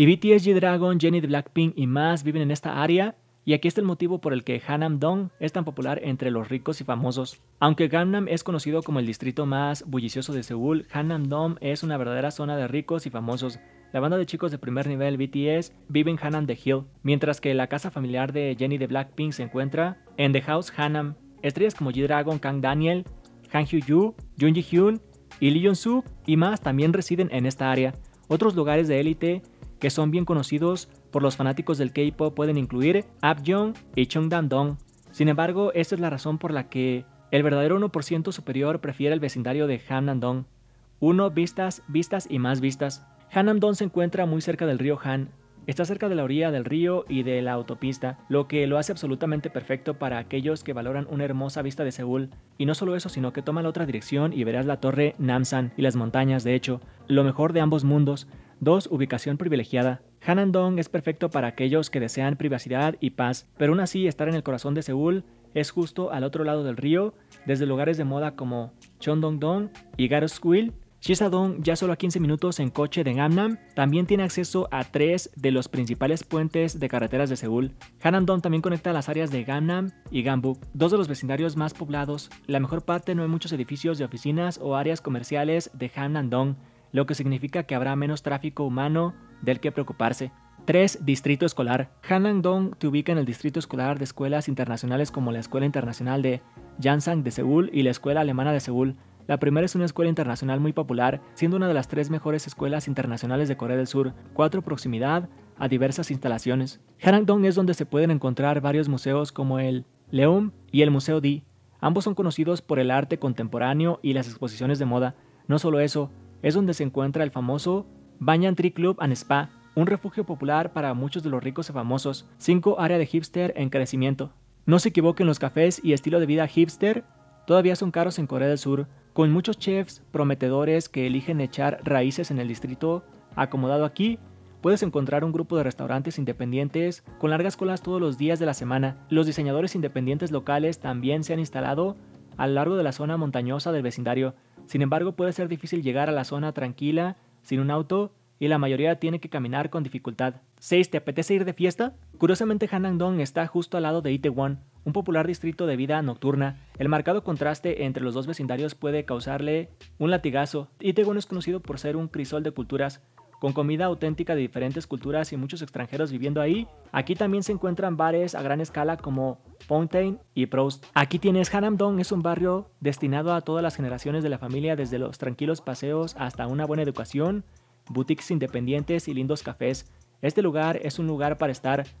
Y BTS, G-Dragon, Jennie de Blackpink y más viven en esta área y aquí está el motivo por el que Hanam-dong es tan popular entre los ricos y famosos. Aunque Gangnam es conocido como el distrito más bullicioso de Seúl, Hanam-dong es una verdadera zona de ricos y famosos. La banda de chicos de primer nivel BTS vive en Hanam The Hill, mientras que la casa familiar de Jennie de Blackpink se encuentra en The House Hanam. Estrellas como G-Dragon, Kang Daniel, Han Hyo-yu, Jung hyun y Lee soo y más también residen en esta área. Otros lugares de élite que son bien conocidos por los fanáticos del K-pop pueden incluir Abjong y dan dong Sin embargo, esta es la razón por la que el verdadero 1% superior prefiere el vecindario de Hamnam-dong. Uno Vistas, vistas y más vistas. Hamnam-dong se encuentra muy cerca del río Han. Está cerca de la orilla del río y de la autopista, lo que lo hace absolutamente perfecto para aquellos que valoran una hermosa vista de Seúl. Y no solo eso, sino que toma la otra dirección y verás la torre Namsan y las montañas, de hecho, lo mejor de ambos mundos. 2. Ubicación privilegiada. Hanandong es perfecto para aquellos que desean privacidad y paz, pero aún así estar en el corazón de Seúl es justo al otro lado del río, desde lugares de moda como Cheongdong-dong y Shisa dong ya solo a 15 minutos en coche de Gangnam, también tiene acceso a tres de los principales puentes de carreteras de Seúl. Hanandong también conecta las áreas de Gangnam y Gangbuk dos de los vecindarios más poblados. La mejor parte no hay muchos edificios de oficinas o áreas comerciales de Hanandong, lo que significa que habrá menos tráfico humano del que preocuparse. 3. Distrito escolar. Gangnam-dong te ubica en el distrito escolar de escuelas internacionales como la Escuela Internacional de Jansang de Seúl y la Escuela Alemana de Seúl. La primera es una escuela internacional muy popular, siendo una de las tres mejores escuelas internacionales de Corea del Sur. Cuatro Proximidad a diversas instalaciones. Gangnam-dong es donde se pueden encontrar varios museos como el Leum y el Museo Di. Ambos son conocidos por el arte contemporáneo y las exposiciones de moda. No solo eso, es donde se encuentra el famoso Banyan Tree Club and Spa, un refugio popular para muchos de los ricos y famosos, cinco áreas de hipster en crecimiento. No se equivoquen, los cafés y estilo de vida hipster todavía son caros en Corea del Sur, con muchos chefs prometedores que eligen echar raíces en el distrito acomodado aquí puedes encontrar un grupo de restaurantes independientes con largas colas todos los días de la semana. Los diseñadores independientes locales también se han instalado a lo largo de la zona montañosa del vecindario, sin embargo, puede ser difícil llegar a la zona tranquila, sin un auto, y la mayoría tiene que caminar con dificultad. 6. ¿Te apetece ir de fiesta? Curiosamente, Hanangdong está justo al lado de Itaewon, un popular distrito de vida nocturna. El marcado contraste entre los dos vecindarios puede causarle un latigazo. Itaewon es conocido por ser un crisol de culturas, con comida auténtica de diferentes culturas y muchos extranjeros viviendo ahí. Aquí también se encuentran bares a gran escala como Fontaine y Prost. Aquí tienes Hannam-dong, es un barrio destinado a todas las generaciones de la familia, desde los tranquilos paseos hasta una buena educación, boutiques independientes y lindos cafés. Este lugar es un lugar para estar